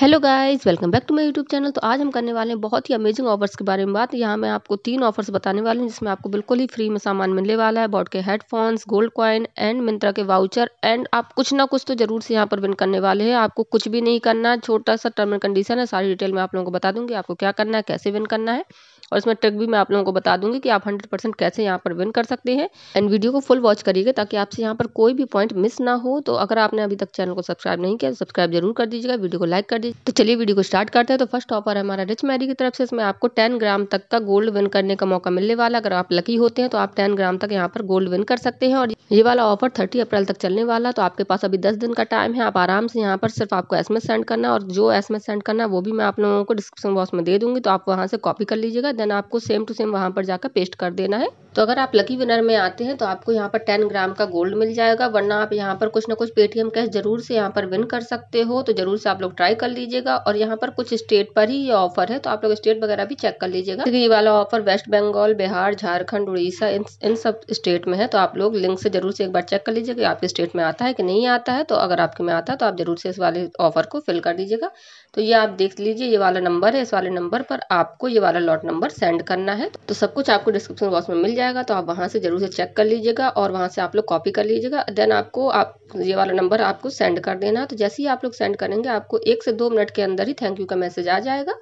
hello guys welcome back to my YouTube channel तो आज हम करने वाले हैं बहुत ही अमेजिंग ऑफर्स के बारे में बात यहाँ मैं आपको तीन ऑफर्स बताने वाली हूँ जिसमें आपको बिल्कुल ही फ्री में सामान मिलने वाला है बॉड के headphones gold coin and Myntra के वाउचर एंड आप कुछ ना कुछ तो जरूर से यहाँ पर विन करने वाले हैं आपको कुछ भी नहीं करना छोटा सा टर्म एंड कंडीशन है सारी डिटेल मैं आप लोगों को बता दूंगी आपको क्या करना है कैसे विन करना है और इसमें ट्रिक भी मैं आप लोगों को बता दूंगी कि आप हंड्रेड परसेंट कैसे यहाँ पर विन कर सकते हैं एंड वीडियो को फुल वॉच करिएगा ताकि आपसे यहाँ पर कोई भी पॉइंट मिस ना हो तो अगर आपने अभी तक चैनल को सब्सक्राइब नहीं किया तो सब्सक्राइब जरूर कर दीजिएगा वीडियो को लाइक कर दीजिए तो चलिए वीडियो को स्टार्ट करते हैं तो फर्स्ट ऑफर हमारा रिच मैरी की तरफ से इसमें आपको टेन ग्राम तक का गोल्ड विन करने का मौका मिलने वाला अगर आप लकी होते हैं तो आप टेन ग्राम तक यहाँ पर गोल्ड विन कर सकते हैं और ये वाला ऑफर थर्टी अप्रैल तक चलने वाला तो आपके पास अभी दस दिन का टाइम है आप आराम से यहाँ पर सिर्फ आपको एस सेंड करना और जो एस सेंड करना वो भी मैं आप लोगों को डिस्क्रिप्शन बॉक्स में दे दूंगी तो आप वहाँ से कॉपी कर लीजिएगा देन आपको सेम टू सेम वहाँ पर जाकर पेस्ट कर देना है तो अगर आप लकी विनर में आते हैं तो आपको यहाँ पर टेन ग्राम का गोल्ड मिल जाएगा वरना आप यहाँ पर कुछ ना कुछ पेटीएम कैश जरूर से यहाँ पर विन कर सकते हो तो जरूर से आप लोग ट्राई कर लीजिएगा और यहाँ पर कुछ स्टेट पर ही ये ऑफर है तो आप लोग स्टेट वगैरह भी चेक कर लीजिएगा क्योंकि तो ये वाला ऑफर वेस्ट बंगाल बिहार झारखंड उड़ीसा इन, इन सब स्टेट में है तो आप लोग लिंक से जरूर से एक बार चेक कर लीजिएगा आपके स्टेट में आता है कि नहीं आता है तो अगर आपके में आता है तो आप जरूर से इस वाले ऑफर को फिल कर दीजिएगा तो ये आप देख लीजिए ये वाला नंबर है इस वाले नंबर पर आपको ये वाला लॉट नंबर नंबर सेंड करना है तो सब कुछ आपको डिस्क्रिप्शन बॉक्स में मिल जाएगा तो आप वहाँ से ज़रूर से चेक कर लीजिएगा और वहाँ से आप लोग कॉपी कर लीजिएगा देन आपको आप ये वाला नंबर आपको सेंड कर देना है तो जैसे ही आप लोग सेंड करेंगे आपको एक से दो मिनट के अंदर ही थैंक यू का मैसेज आ जाएगा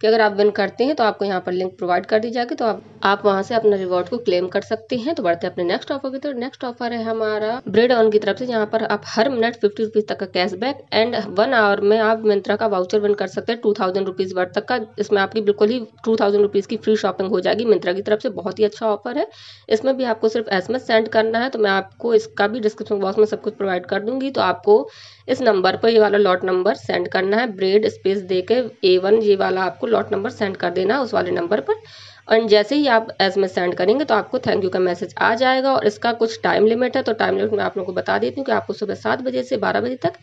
कि अगर आप विन करते हैं तो आपको यहाँ पर लिंक प्रोवाइड कर दी जाएगी तो आप, आप वहाँ से अपना रिवॉर्ड को क्लेम कर सकते हैं तो बढ़ते अपने नेक्स्ट ऑफर की तरफ नेक्स्ट ऑफर है हमारा ब्रेड ऑन की तरफ से यहाँ पर आप हर मिनट फिफ्टी रुपीज़ तक का कैशबैक एंड वन आवर में आप मिंत्रा का वाउचर विन कर सकते हैं टू थाउजेंड रुपीज़ वर्थ तक का इसमें आपकी बिल्कुल ही टू थाउजेंड रुपीज़ इसकी फ्री शॉपिंग हो जाएगी मिंत्रा की तरफ से बहुत ही अच्छा ऑफर है इसमें भी आपको सिर्फ एस सेंड करना है तो मैं आपको इसका भी डिस्क्रिप्शन बॉक्स में सब कुछ प्रोवाइड कर दूंगी तो आपको इस नंबर पर ये वाला लॉट नंबर सेंड करना है ब्रेड स्पेस दे के ए वन ये वाला आपको लॉट नंबर सेंड कर देना है उस वाले नंबर पर और जैसे ही आप एस में सेंड करेंगे तो आपको थैंक यू का मैसेज आ जाएगा और इसका कुछ टाइम लिमिट है तो टाइम लिमिट मैं आप लोगों को बता देती हूँ कि आपको सुबह सात बजे से बारह बजे तक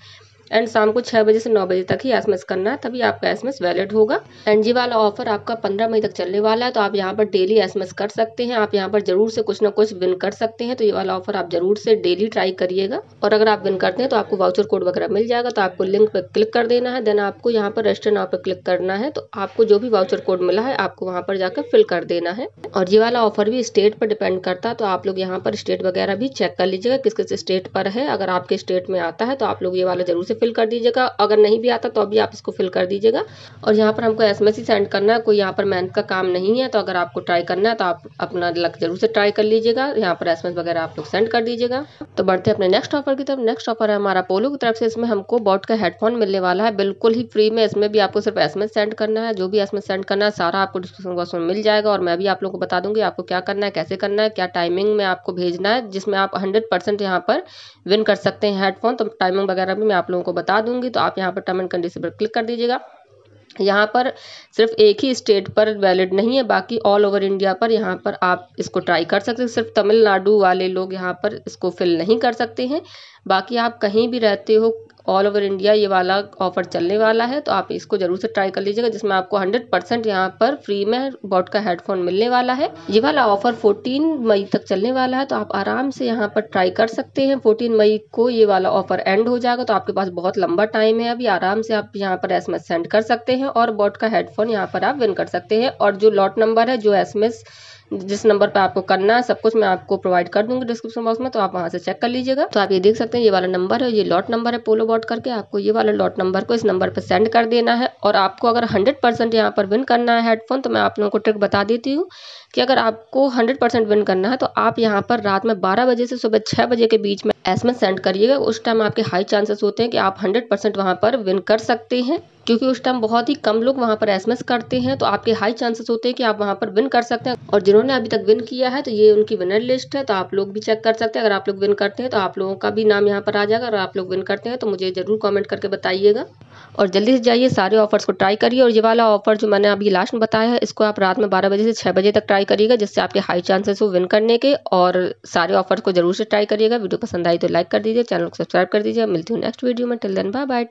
एंड शाम को छह बजे से नौ बजे तक ही एसएमएस करना है तभी आपका एसएमएस वैलिड होगा एंड जी वाला ऑफर आपका पंद्रह मई तक चलने वाला है तो आप यहाँ पर डेली एसएमएस कर सकते हैं आप यहाँ पर जरूर से कुछ ना कुछ विन कर सकते हैं तो ये वाला ऑफर आप जरूर से डेली ट्राई करिएगा और अगर आप विन करते हैं तो आपको वाउचर कोड वगैरह मिल जाएगा तो आपको लिंक पर क्लिक कर देना है देन आपको यहाँ पर रजिस्टर नाव पर क्लिक करना है तो आपको जो भी वाउचर कोड मिला है आपको वहाँ पर जाकर फिल कर देना है और ये वाला ऑफर भी स्टेट पर डिपेंड करता है तो आप लोग यहाँ पर स्टेट वगैरह भी चेक कर लीजिएगा किस किस स्टेट पर है अगर आपके स्टेट में आता है तो आप लोग ये वाला जरूर से फिल कर दीजिएगा अगर नहीं भी आता तो अभी आप इसको फिल कर दीजिएगा और यहाँ पर हमको एस ही सेंड करना है कोई यहाँ पर मेहनत का काम नहीं है तो अगर आपको ट्राई करना है तो आप अपना लक जरूर से ट्राई कर लीजिएगा यहाँ पर एस वगैरह आप लोग सेंड कर दीजिएगा तो बढ़ते अपने नेक्स्ट ऑफर की तरफ नेक्स्ट ऑफर है हमारा पोलो की तरफ से इसमें हमको बॉट का हेडफोन मिलने वाला है बिल्कुल ही फ्री में इसमें भी आपको सिर्फ एस सेंड करना है जो भी एस सेंड करना है सारा आपको डिस्क्रिप्शन बॉक्स में मिल जाएगा और मैं भी आप लोग को बता दूंगी आपको क्या करना है कैसे करना है क्या टाइमिंग में आपको भेजना है जिसमें आप हंड्रेड परसेंट यहाँ पर विन कर सकते हैं हेडफोन तो टाइमिंग वगैरह भी मैं आप लोगों उनको बता दूंगी तो आप यहाँ पर टर्म एंड कंडीशन पर क्लिक कर दीजिएगा यहाँ पर सिर्फ एक ही स्टेट पर वैलिड नहीं है बाकी ऑल ओवर इंडिया पर यहाँ पर आप इसको ट्राई कर सकते हैं सिर्फ तमिलनाडु वाले लोग यहाँ पर इसको फिल नहीं कर सकते हैं बाकी आप कहीं भी रहते हो ऑल ओवर इंडिया ये वाला ऑफर चलने वाला है तो आप इसको जरूर से ट्राई कर लीजिएगा जिसमें आपको 100 परसेंट यहाँ पर फ्री में बॉट का हेडफोन मिलने वाला है ये वाला ऑफर 14 मई तक चलने वाला है तो आप आराम से यहाँ पर ट्राई कर सकते हैं 14 मई को ये वाला ऑफर एंड हो जाएगा तो आपके पास बहुत लंबा टाइम है अभी आराम से आप यहाँ पर एस सेंड कर सकते हैं और बॉट का हेडफोन यहाँ पर आप विन कर सकते हैं और जो लॉट नंबर है जो एस जिस नंबर पर आपको करना है सब कुछ मैं आपको प्रोवाइड कर दूंगी डिस्क्रिप्शन बॉक्स में तो आप वहाँ से चेक कर लीजिएगा तो आप ये देख सकते हैं ये वाला नंबर है ये लॉट नंबर है पोलो बॉट करके आपको ये वाला लॉट नंबर को इस नंबर पर सेंड कर देना है और आपको अगर हंड्रेड परसेंट यहाँ पर विन करना है हेडफोन तो मैं आप लोगों को ट्रिक बता देती हूँ कि अगर आपको हंड्रेड परसेंट विन करना है तो आप यहाँ पर रात में बारह बजे से सुबह छः बजे के बीच में एस सेंड करिएगा उस टाइम आपके हाई चांसेस होते हैं कि आप हंड्रेड परसेंट वहाँ पर विन कर सकते हैं क्योंकि उस टाइम बहुत ही कम लोग वहाँ पर एसएमएस करते हैं तो आपके हाई चांसेस होते हैं कि आप वहाँ पर विन कर सकते हैं और जिन्होंने अभी तक विन किया है तो ये उनकी विनर लिस्ट है तो आप लोग भी चेक कर सकते हैं अगर आप लोग विन करते हैं तो आप लोगों का भी नाम यहाँ पर आ जाएगा अगर आप लोग विन करते हैं तो मुझे ज़रूर कॉमेंट करके बताइएगा और जल्दी से जाइए सारे ऑफर्स को ट्राई करिए और ये वाला ऑफर जो मैंने अभी लास्ट में बताया है इसको आप रात में बारह बजे से छः बजे तक ट्राई करिएगा जिससे आपके हाई चांसेस हो विन करने के और सारे ऑफर्स को जरूर से ट्राई करिएगा वीडियो पसंद आई तो लाइक कर दीजिए चैनल को सब्सक्राइब कर दीजिए मिलती हूँ नेक्स्ट वीडियो में टिल देन बाय बाय